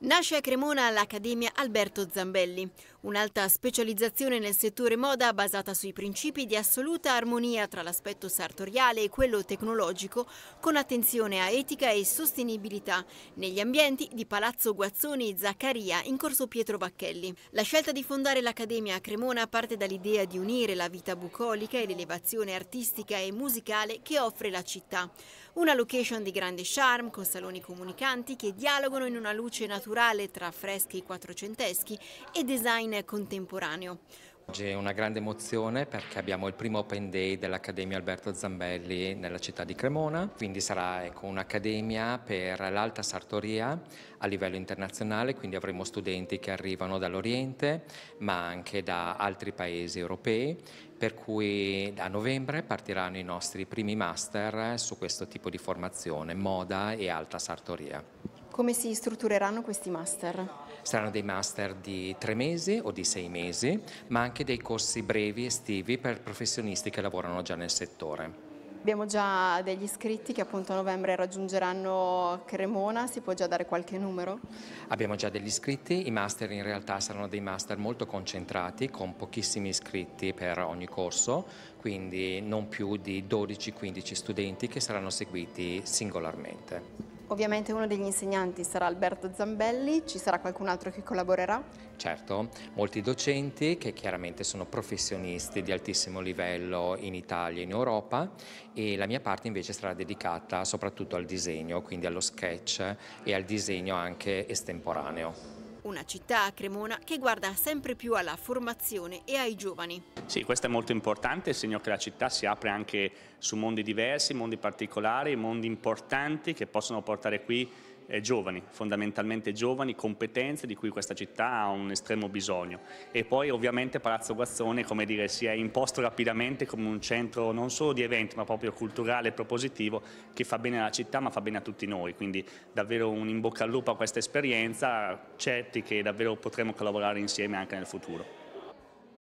Nasce a Cremona all'Accademia Alberto Zambelli, Un'alta specializzazione nel settore moda basata sui principi di assoluta armonia tra l'aspetto sartoriale e quello tecnologico, con attenzione a etica e sostenibilità, negli ambienti di Palazzo Guazzoni e Zaccaria in corso Pietro Bacchelli. La scelta di fondare l'Accademia a Cremona parte dall'idea di unire la vita bucolica e l'elevazione artistica e musicale che offre la città. Una location di grande charme, con saloni comunicanti che dialogano in una luce naturale tra freschi quattrocenteschi e design contemporaneo. Oggi è una grande emozione perché abbiamo il primo Open Day dell'Accademia Alberto Zambelli nella città di Cremona, quindi sarà ecco, un'accademia per l'alta sartoria a livello internazionale, quindi avremo studenti che arrivano dall'Oriente ma anche da altri paesi europei, per cui da novembre partiranno i nostri primi master su questo tipo di formazione, moda e alta sartoria. Come si struttureranno questi master? Saranno dei master di tre mesi o di sei mesi, ma anche dei corsi brevi estivi per professionisti che lavorano già nel settore. Abbiamo già degli iscritti che appunto a novembre raggiungeranno Cremona, si può già dare qualche numero? Abbiamo già degli iscritti, i master in realtà saranno dei master molto concentrati con pochissimi iscritti per ogni corso, quindi non più di 12-15 studenti che saranno seguiti singolarmente. Ovviamente uno degli insegnanti sarà Alberto Zambelli, ci sarà qualcun altro che collaborerà? Certo, molti docenti che chiaramente sono professionisti di altissimo livello in Italia e in Europa e la mia parte invece sarà dedicata soprattutto al disegno, quindi allo sketch e al disegno anche estemporaneo una città a Cremona che guarda sempre più alla formazione e ai giovani. Sì, questo è molto importante, segno che la città si apre anche su mondi diversi, mondi particolari, mondi importanti che possono portare qui eh, giovani, fondamentalmente giovani, competenze di cui questa città ha un estremo bisogno. E poi ovviamente Palazzo Guazzone come dire, si è imposto rapidamente come un centro non solo di eventi ma proprio culturale e propositivo che fa bene alla città ma fa bene a tutti noi, quindi davvero un in bocca al lupo a questa esperienza, certi che davvero potremo collaborare insieme anche nel futuro.